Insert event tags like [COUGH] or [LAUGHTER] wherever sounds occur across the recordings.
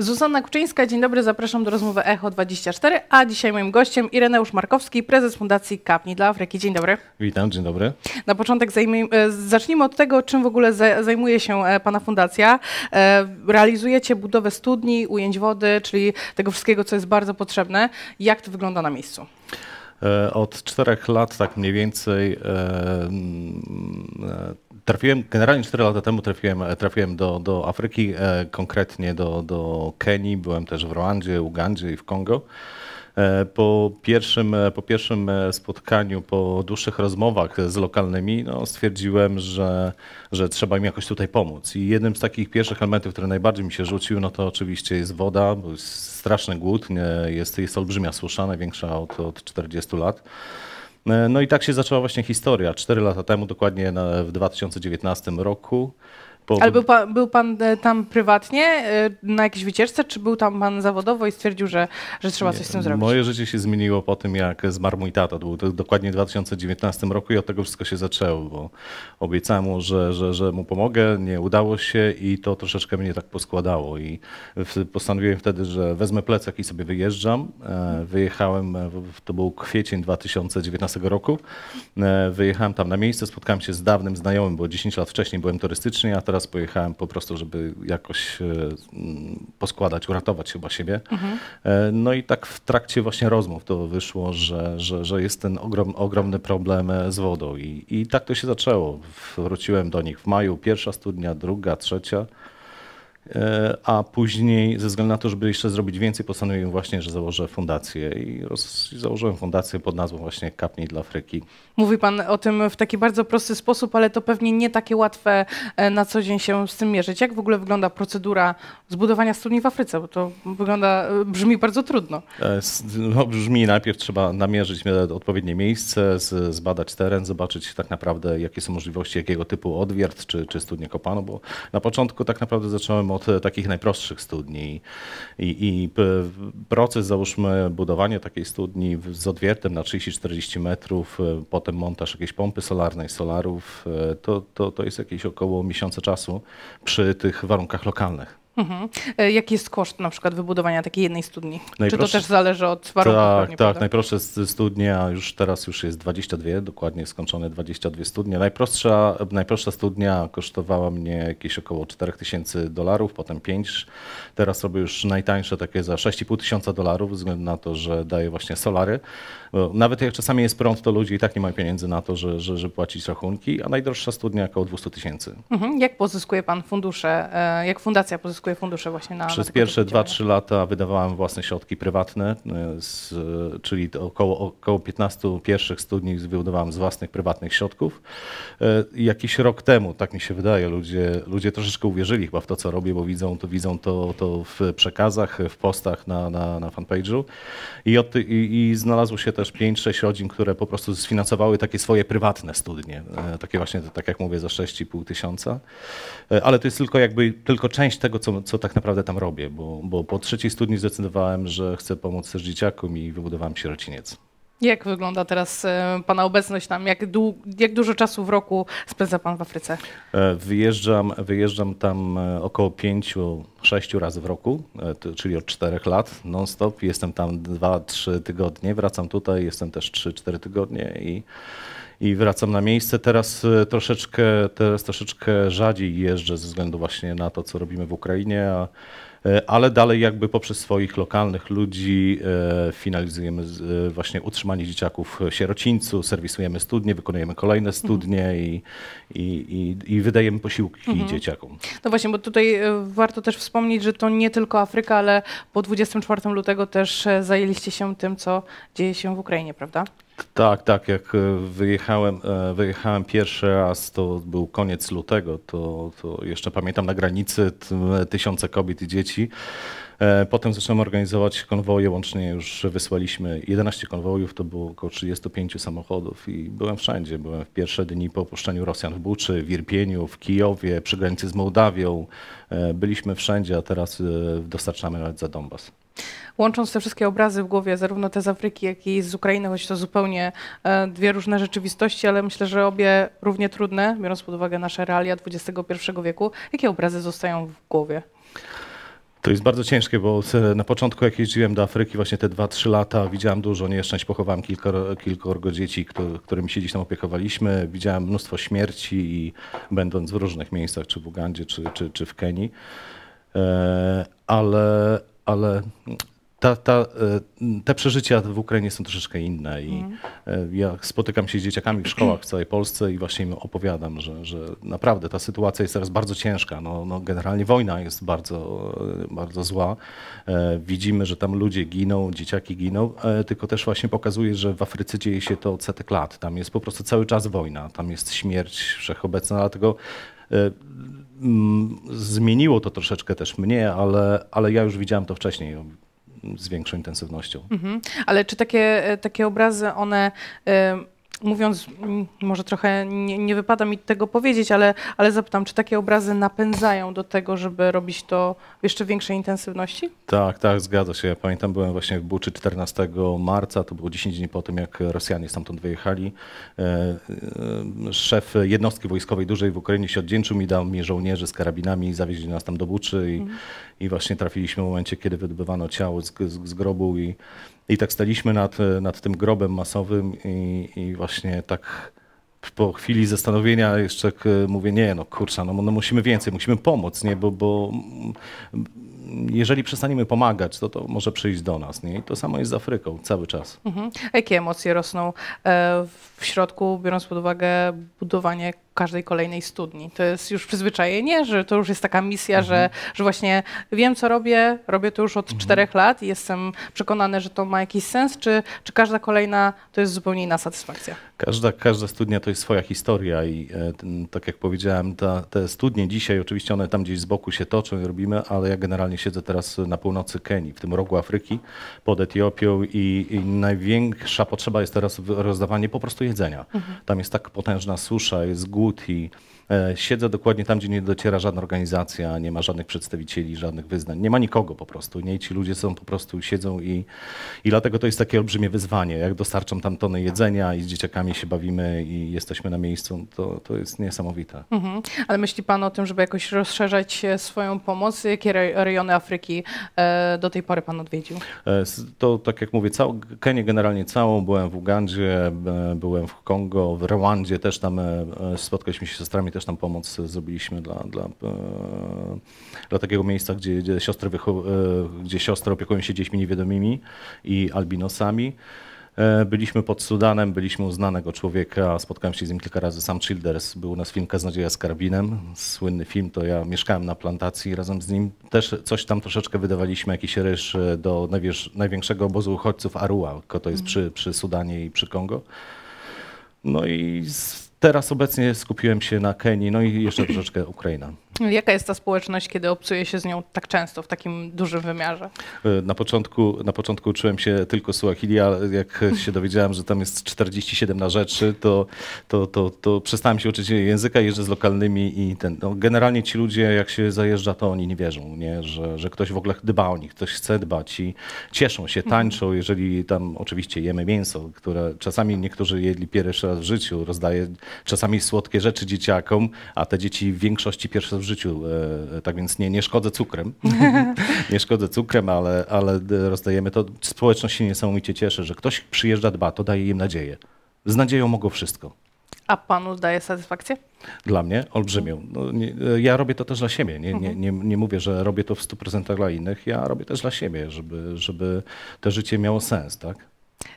Zuzanna Kuczyńska, dzień dobry, zapraszam do rozmowy Echo 24, a dzisiaj moim gościem Ireneusz Markowski, prezes Fundacji Kapni dla Afryki. Dzień dobry. Witam, dzień dobry. Na początek zajmij, e, zacznijmy od tego, czym w ogóle zajmuje się e, Pana Fundacja. E, realizujecie budowę studni, ujęć wody, czyli tego wszystkiego, co jest bardzo potrzebne. Jak to wygląda na miejscu? Od czterech lat, tak mniej więcej, trafiłem, generalnie 4 lata temu trafiłem, trafiłem do, do Afryki, e, konkretnie do, do Kenii, byłem też w Rwandzie, Ugandzie i w Kongo. E, po pierwszym, po pierwszym spotkaniu, po dłuższych rozmowach z lokalnymi, no, stwierdziłem, że, że trzeba im jakoś tutaj pomóc. I jednym z takich pierwszych elementów, który najbardziej mi się rzucił, no to oczywiście jest woda, bo jest straszny głód, jest, jest olbrzymia susza, największa od, od 40 lat. E, no i tak się zaczęła właśnie historia. Cztery lata temu, dokładnie w 2019 roku, Powód. Ale był pan, był pan e, tam prywatnie e, na jakiejś wycieczce, czy był tam pan zawodowo i stwierdził, że, że trzeba Nie, coś z tym zrobić? Moje życie się zmieniło po tym, jak zmarł mój tata. To był dokładnie w 2019 roku i od tego wszystko się zaczęło, bo obiecałem mu, że, że, że mu pomogę, nie udało się i to troszeczkę mnie tak poskładało i postanowiłem wtedy, że wezmę plecak i sobie wyjeżdżam. E, wyjechałem, to był kwiecień 2019 roku, wyjechałem tam na miejsce, spotkałem się z dawnym znajomym, bo 10 lat wcześniej byłem turystycznie, a teraz raz pojechałem po prostu, żeby jakoś e, poskładać, uratować chyba siebie. Mhm. E, no i tak w trakcie właśnie rozmów to wyszło, że, że, że jest ten ogrom, ogromny problem e, z wodą. I, I tak to się zaczęło. Wróciłem do nich w maju, pierwsza studnia, druga, trzecia. E, a później ze względu na to, żeby jeszcze zrobić więcej, postanowiłem właśnie, że założę fundację i, roz, i założyłem fundację pod nazwą właśnie Kapnij dla Afryki. Mówi Pan o tym w taki bardzo prosty sposób, ale to pewnie nie takie łatwe e, na co dzień się z tym mierzyć. Jak w ogóle wygląda procedura zbudowania studni w Afryce? Bo to wygląda, e, brzmi bardzo trudno. No, brzmi, najpierw trzeba namierzyć odpowiednie miejsce, zbadać teren, zobaczyć tak naprawdę jakie są możliwości, jakiego typu odwiert czy, czy studnie kopano, bo na początku tak naprawdę zacząłem od e, takich najprostszych studni i, i e, proces, załóżmy, budowanie takiej studni z odwiertem na 30-40 metrów, e, potem montaż jakiejś pompy solarnej, solarów, to, to, to jest jakieś około miesiące czasu przy tych warunkach lokalnych. Mhm. E, jaki jest koszt na przykład wybudowania takiej jednej studni? Najproszę... Czy to też zależy od warunków? Tak, tak. Najprostsze studnie, a już teraz już jest 22, dokładnie skończone 22 studnie. Najprostsza, najprostsza studnia kosztowała mnie jakieś około 4000 dolarów, potem 5. Teraz robię już najtańsze takie za 6,5 tysiąca dolarów, ze względu na to, że daję właśnie solary. Nawet jak czasami jest prąd, to ludzie i tak nie mają pieniędzy na to, że, że, płacić rachunki, a najdroższa studnia około 200 tysięcy. Mhm. Jak pozyskuje Pan fundusze, e, jak fundacja pozyskuje fundusze właśnie na. Przez pierwsze 2-3 lata wydawałem własne środki prywatne, e, z, czyli około, około 15 pierwszych studni wybudowałem z własnych prywatnych środków. E, jakiś rok temu, tak mi się wydaje, ludzie, ludzie troszeczkę uwierzyli chyba w to, co robię, bo widzą to, widzą to, to w przekazach, w postach na, na, na fanpage'u. I, od, i, I znalazło się też 5-6 rodzin, które po prostu sfinansowały takie swoje prywatne studnie. E, takie właśnie, tak jak mówię, za 6,5 tysiąca. Ale to jest tylko jakby tylko część tego, co co, co tak naprawdę tam robię, bo, bo po trzeciej studni zdecydowałem, że chcę pomóc też dzieciakom i wybudowałem sierociniec. Jak wygląda teraz e, Pana obecność tam? Jak, jak, dużo czasu w roku spędza Pan w Afryce? E, wyjeżdżam, wyjeżdżam tam e, około pięciu, sześciu razy w roku, e, czyli od czterech lat non-stop. Jestem tam dwa, trzy tygodnie, wracam tutaj, jestem też trzy, cztery tygodnie i, i wracam na miejsce. Teraz e, troszeczkę, teraz troszeczkę rzadziej jeżdżę ze względu właśnie na to, co robimy w Ukrainie, a, e, ale dalej jakby poprzez swoich lokalnych ludzi finalizujemy właśnie utrzymanie dzieciaków w sierocińcu, serwisujemy studnie, wykonujemy kolejne mhm. studnie mhm. i, i, i, i, wydajemy posiłki mhm. dzieciakom. No właśnie, bo tutaj warto też wspomnieć, wspomnieć, że to nie tylko Afryka, ale po 24 lutego też e, zajęliście się tym, co dzieje się w Ukrainie, prawda? Tak, tak. Jak e, wyjechałem, e, wyjechałem pierwszy raz, to był koniec lutego, to, to jeszcze pamiętam na granicy tysiące kobiet i dzieci. E, potem zaczęliśmy organizować konwoje, łącznie już wysłaliśmy 11 konwojów, to było około 35 samochodów i byłem wszędzie. Byłem w pierwsze dni po opuszczeniu Rosjan w Buczy, w Irpieniu, w Kijowie, przy granicy z Mołdawią. E, byliśmy wszędzie, a teraz e, dostarczamy nawet za Donbas. Łącząc te wszystkie obrazy w głowie, zarówno te z Afryki, jak i z Ukrainy, choć to zupełnie dwie różne rzeczywistości, ale myślę, że obie równie trudne, biorąc pod uwagę nasze realia XXI wieku, jakie obrazy zostają w głowie? To jest bardzo ciężkie, bo na początku jak jeździłem do Afryki, właśnie te 2-3 lata, widziałem dużo nieszczęść, pochowałem kilkoro, kilkoro dzieci, którymi się gdzieś tam opiekowaliśmy, widziałem mnóstwo śmierci i będąc w różnych miejscach, czy w Ugandzie, czy, czy, czy w Kenii, e, ale, ale ta, ta, y, te przeżycia w Ukrainie są troszeczkę inne i mm. ja spotykam się z dzieciakami w szkołach w całej Polsce i właśnie im opowiadam, że, że naprawdę ta sytuacja jest teraz bardzo ciężka. No, no generalnie wojna jest bardzo, y, bardzo zła. E, widzimy, że tam ludzie giną, dzieciaki giną, e, tylko też właśnie pokazuje, że w Afryce dzieje się to od setek lat. Tam jest po prostu cały czas wojna, tam jest śmierć wszechobecna, dlatego e, zmieniło to troszeczkę też mnie, ale, ale ja już widziałem to wcześniej z większą intensywnością. Mhm. Ale czy takie, e, takie obrazy, one mówiąc, może trochę nie, nie, wypada mi tego powiedzieć, ale, ale zapytam, czy takie obrazy napędzają do tego, żeby robić to w jeszcze większej intensywności? Tak, tak, zgadza się. Ja pamiętam, byłem właśnie w Buczy 14 marca, to było 10 dni po tym, jak Rosjanie stamtąd wyjechali. E, e, szef jednostki wojskowej dużej w Ukrainie się oddzięczył mi, dał mi żołnierzy z karabinami i zawieźli nas tam do Buczy i, mhm. i właśnie trafiliśmy w momencie, kiedy wydobywano ciało z, z, z grobu i i tak staliśmy nad, nad tym grobem masowym i, i właśnie tak po chwili zastanowienia jeszcze mówię, nie, no kurczę, no, no musimy więcej, musimy pomóc, nie, bo, bo jeżeli przestaniemy pomagać, to to może przyjść do nas. Nie? I to samo jest z Afryką cały czas. Mhm. Jakie emocje rosną e, w środku, biorąc pod uwagę budowanie każdej kolejnej studni. To jest już przyzwyczajenie, że to już jest taka misja, mhm. że, że właśnie wiem, co robię, robię to już od mhm. czterech lat i jestem przekonany, że to ma jakiś sens, czy, czy każda kolejna to jest zupełnie inna satysfakcja? Każda, każda studnia to jest swoja historia i e, tak jak powiedziałem, ta, te studnie dzisiaj, oczywiście one tam gdzieś z boku się toczą i robimy, ale ja generalnie siedzę teraz na północy Kenii, w tym rogu Afryki, pod Etiopią i, i największa potrzeba jest teraz rozdawanie po prostu jedzenia. Mhm. Tam jest tak potężna susza, jest głód, थी E, siedzę dokładnie tam, gdzie nie dociera żadna organizacja, nie ma żadnych przedstawicieli, żadnych wyznań, nie ma nikogo po prostu. Nie, I ci ludzie są po prostu, siedzą i, i dlatego to jest takie olbrzymie wyzwanie. Jak dostarczam tam tony jedzenia i z dzieciakami się bawimy i jesteśmy na miejscu, to, to jest niesamowite. Mhm. Ale myśli Pan o tym, żeby jakoś rozszerzać e, swoją pomoc? Jakie rejony Afryki e, do tej pory Pan odwiedził? To tak jak mówię, Kenię generalnie całą, byłem w Ugandzie, byłem w Kongo, w Rwandzie też tam spotkaliśmy się z siostrami też też tam pomoc zrobiliśmy dla, dla, e, dla takiego miejsca, gdzie, gdzie, siostry e, gdzie siostry opiekują się dziećmi niewiadomymi i albinosami. E, byliśmy pod Sudanem, byliśmy u znanego człowieka, spotkałem się z nim kilka razy, sam Childers, był u nas film Kaznodzieja z karabinem, słynny film, to ja mieszkałem na plantacji razem z nim. Też coś tam troszeczkę wydawaliśmy, jakiś ryż do największego obozu uchodźców Arua, to jest mhm. przy, przy Sudanie i przy Kongo. No i z Teraz obecnie skupiłem się na Kenii, no i jeszcze troszeczkę Ukraina. Jaka jest ta społeczność, kiedy obcuje się z nią tak często, w takim dużym wymiarze? E, na początku, na początku uczyłem się tylko Suahili, ale jak [LAUGHS] się dowiedziałem, że tam jest 47 na rzeczy, to, to, to, to przestałem się uczyć języka, jeżdżę z lokalnymi i ten. No, generalnie ci ludzie, jak się zajeżdża, to oni nie wierzą, nie? Że, że ktoś w ogóle dba o nich, ktoś chce dbać i cieszą się, mhm. tańczą, jeżeli tam oczywiście jemy mięso, które czasami niektórzy jedli pierwszy raz w życiu, rozdaje czasami słodkie rzeczy dzieciakom, a te dzieci w większości pierwszy raz w życiu życiu. E, e, tak więc nie, nie szkodzę cukrem. [LAUGHS] nie szkodzę cukrem, ale, ale rozdajemy to. Społeczność się niesamowicie cieszy, że ktoś przyjeżdża, dba, to daje im nadzieję. Z nadzieją mogą wszystko. A panu daje satysfakcję? Dla mnie olbrzymią. No, nie, e, ja robię to też dla siebie. Nie, nie, mhm. nie, nie mówię, że robię to w 100% dla innych. Ja robię też dla siebie, żeby, żeby to życie miało sens. Tak?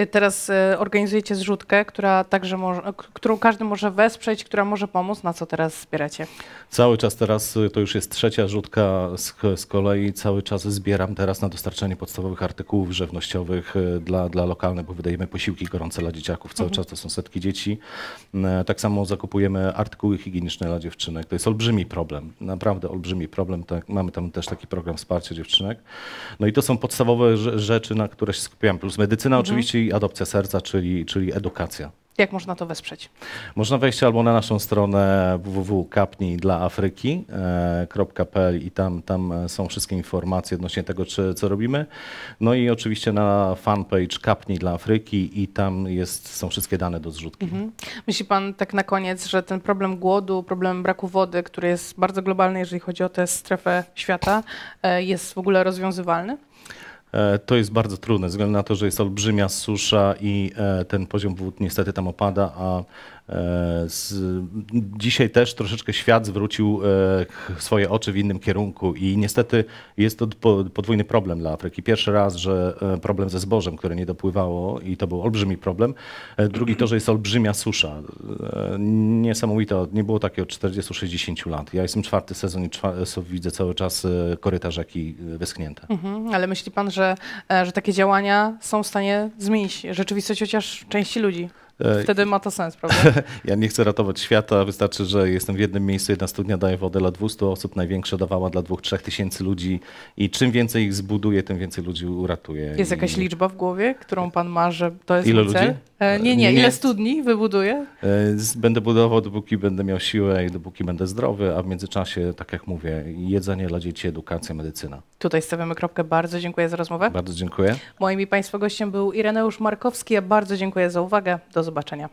Y, teraz y, organizujecie zrzutkę, która także może, y, którą każdy może wesprzeć, która może pomóc. Na co teraz zbieracie? Cały czas teraz, to już jest trzecia rzutka z, z kolei, cały czas zbieram teraz na dostarczanie podstawowych artykułów żywnościowych dla, dla lokalnych, bo wydajemy posiłki gorące dla dzieciaków. Cały mhm. czas to są setki dzieci. Mm, e, tak samo zakupujemy artykuły higieniczne dla dziewczynek. To jest olbrzymi problem, naprawdę olbrzymi problem. Tak, mamy tam też taki program wsparcia dziewczynek. No i to są podstawowe rzeczy, na które się skupiam, plus medycyna mhm. oczywiście i adopcja serca, czyli, czyli edukacja. Jak można to wesprzeć? Można wejść albo na naszą stronę www.kapnidlaafryki.pl e, i tam, tam e, są wszystkie informacje odnośnie tego, czy, co robimy. No i oczywiście na fanpage Kapni dla Afryki i tam jest, są wszystkie dane do zrzutki. Mhm. Myśli Pan tak na koniec, że ten problem głodu, problem braku wody, który jest bardzo globalny, jeżeli chodzi o tę strefę świata, e, jest w ogóle rozwiązywalny? E, to jest bardzo trudne, ze względu na to, że jest olbrzymia susza i e, ten poziom wód niestety tam opada, a E, z, dzisiaj też troszeczkę świat zwrócił e, swoje oczy w innym kierunku i niestety jest to podwójny problem dla Afryki. Pierwszy raz, że e, problem ze zbożem, które nie dopływało i to był olbrzymi problem. Drugi to, że jest olbrzymia susza. Niesamowite, nie było takiego od 40-60 lat. Ja jestem czwarty sezon i widzę cały czas koryta rzeki wyschnięte. Mhm, ale myśli pan, że, że takie działania są w stanie zmienić rzeczywistość chociaż części ludzi? E, Wtedy ma to sens, prawda? [LAUGHS] ja nie chcę ratować świata, wystarczy, że jestem w jednym miejscu, jedna studnia daje wodę dla 200 osób, największa dawała dla 2-3 tysięcy ludzi i czym więcej ich zbuduje, tym więcej ludzi uratuje. Jest I... jakaś liczba w głowie, którą pan ma, że to jest Ile ludzi? cel? E, nie, nie, nie, ile studni wybuduje? E, będę budował, dopóki będę miał siłę i dopóki będę zdrowy, a w międzyczasie, tak jak mówię, jedzenie dla dzieci, edukacja, medycyna. Tutaj stawiamy kropkę. Bardzo dziękuję za rozmowę. Bardzo dziękuję. Moim i państwa gościem był Ireneusz Markowski. Ja bardzo dziękuję za uwagę. Do zobaczenia.